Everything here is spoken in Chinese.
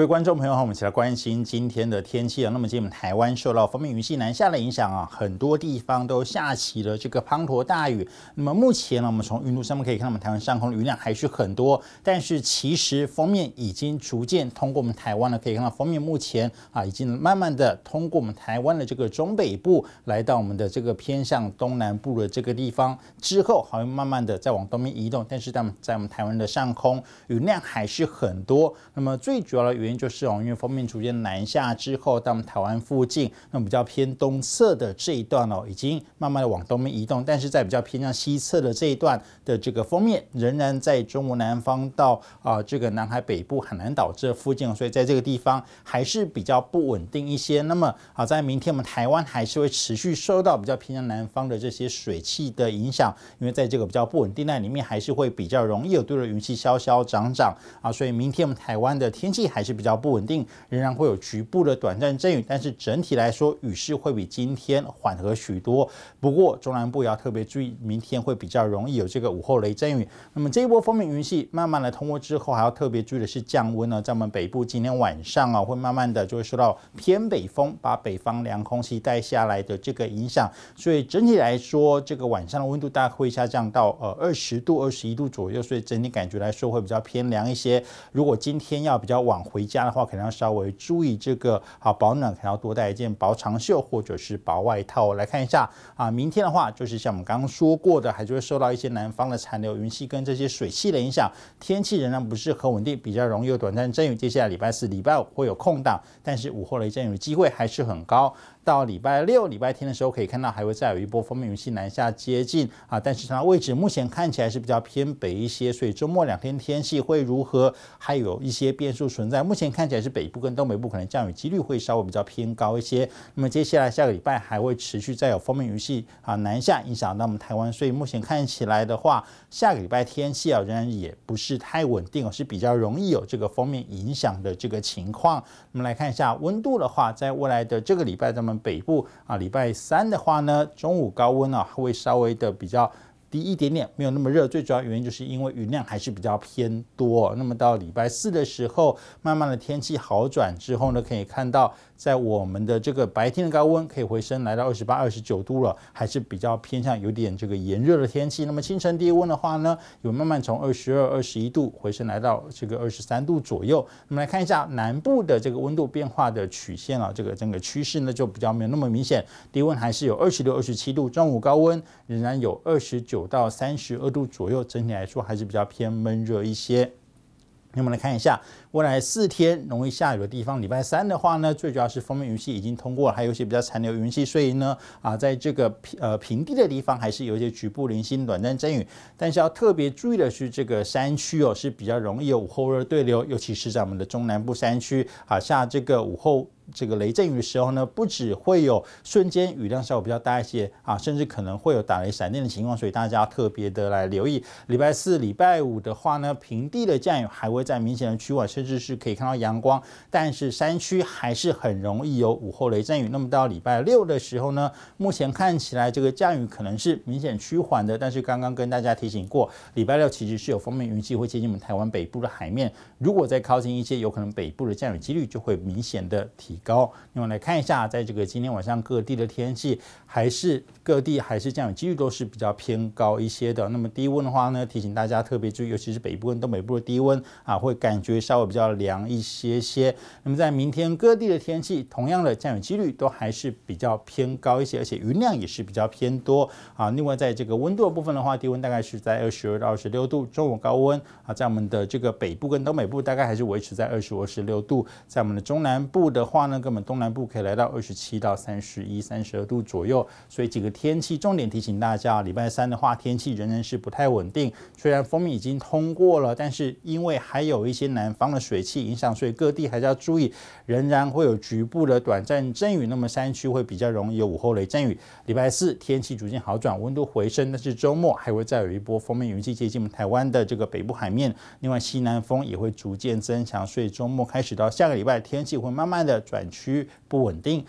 各位观众朋友，我们一起来关心今天的天气啊。那么今天，我们台湾受到封面云系南下的影响啊，很多地方都下起了这个滂沱大雨。那么目前呢，我们从云图上面可以看到，我们台湾上空的雨量还是很多。但是其实封面已经逐渐通过我们台湾了，可以看到封面目前啊，已经慢慢的通过我们台湾的这个中北部，来到我们的这个偏向东南部的这个地方之后，还会慢慢的再往东面移动。但是，在在我们台湾的上空，雨量还是很多。那么最主要的原就是哦，因为封面逐渐南下之后，到我们台湾附近，那么比较偏东侧的这一段哦，已经慢慢的往东面移动。但是在比较偏向西侧的这一段的这个封面，仍然在中国南方到啊这个南海北部海南岛这附近，所以在这个地方还是比较不稳定一些。那么好，在明天我们台湾还是会持续受到比较偏向南方的这些水汽的影响，因为在这个比较不稳定那里面，还是会比较容易有对流云气消消涨涨啊，所以明天我们台湾的天气还是。比较不稳定，仍然会有局部的短暂阵雨，但是整体来说雨势会比今天缓和许多。不过中南部也要特别注意，明天会比较容易有这个午后雷阵雨。那么这一波风面云系慢慢的通过之后，还要特别注意的是降温呢。在我们北部今天晚上啊，会慢慢的就会受到偏北风把北方凉空气带下来的这个影响，所以整体来说这个晚上的温度大概会下降到呃二十度、二十一度左右，所以整体感觉来说会比较偏凉一些。如果今天要比较晚回。回家的话，可能要稍微注意这个啊，保暖，可能要多带一件薄长袖或者是薄外套。来看一下啊，明天的话，就是像我们刚刚说过的，还就会受到一些南方的残留云系跟这些水汽的影响，天气仍然不是很稳定，比较容易有短暂阵雨。接下来礼拜四、礼拜五会有空档，但是午后雷阵雨机会还是很高。到礼拜六、礼拜天的时候，可以看到还会再有一波封面云系南下接近啊，但是它位置目前看起来是比较偏北一些，所以周末两天天气会如何，还有一些变数存在。目前看起来是北部跟东北部可能降雨几率会稍微比较偏高一些。那么接下来下个礼拜还会持续再有封面云系啊南下影响到我们台湾，所以目前看起来的话，下个礼拜天气啊仍然也不是太稳定，是比较容易有这个封面影响的这个情况。我们来看一下温度的话，在未来的这个礼拜，咱们。北部啊，礼拜三的话呢，中午高温啊会稍微的比较低一点点，没有那么热。最主要原因就是因为云量还是比较偏多。那么到礼拜四的时候，慢慢的天气好转之后呢，可以看到。在我们的这个白天的高温可以回升来到二十八、二十九度了，还是比较偏向有点这个炎热的天气。那么清晨低温的话呢，有慢慢从二十二、二十一度回升来到这个二十三度左右。我们来看一下南部的这个温度变化的曲线啊，这个整个趋势呢就比较没有那么明显。低温还是有二十六、二十七度，中午高温仍然有二十九到三十二度左右，整体来说还是比较偏闷热一些。我们来看一下未来四天容易下雨的地方。礼拜三的话呢，最主要是封面云系已经通过了，还有一些比较残留云系，所以呢，啊，在这个平呃平地的地方还是有一些局部零星短暂阵雨。但是要特别注意的是，这个山区哦是比较容易有午后热对流，尤其是在我们的中南部山区啊下这个午后。这个雷阵雨的时候呢，不只会有瞬间雨量稍微比较大一些啊，甚至可能会有打雷闪电的情况，所以大家特别的来留意。礼拜四、礼拜五的话呢，平地的降雨还会在明显的区缓，甚至是可以看到阳光，但是山区还是很容易有午后雷阵雨。那么到礼拜六的时候呢，目前看起来这个降雨可能是明显趋缓的，但是刚刚跟大家提醒过，礼拜六其实是有风面云系会接近我们台湾北部的海面，如果再靠近一些，有可能北部的降雨几率就会明显的提。高，那么来看一下，在这个今天晚上各地的天气，还是各地还是降雨几率都是比较偏高一些的。那么低温的话呢，提醒大家特别注意，尤其是北部跟东北部的低温啊，会感觉稍微比较凉一些些。那么在明天各地的天气，同样的降雨几率都还是比较偏高一些，而且云量也是比较偏多啊。另外在这个温度的部分的话，低温大概是在二十二到二十六度，中午高温啊，在我们的这个北部跟东北部大概还是维持在二十二十六度，在我们的中南部的话。话呢，跟我们东南部可以来到二十七到三十一、三十二度左右，所以几个天气重点提醒大家：礼拜三的话，天气仍然是不太稳定，虽然风面已经通过了，但是因为还有一些南方的水汽影响，所以各地还是要注意，仍然会有局部的短暂阵雨。那么山区会比较容易有午后雷阵雨。礼拜四天气逐渐好转，温度回升，但是周末还会再有一波风。面云系接近台湾的这个北部海面，另外西南风也会逐渐增强，所以周末开始到下个礼拜，天气会慢慢的。转区不稳定。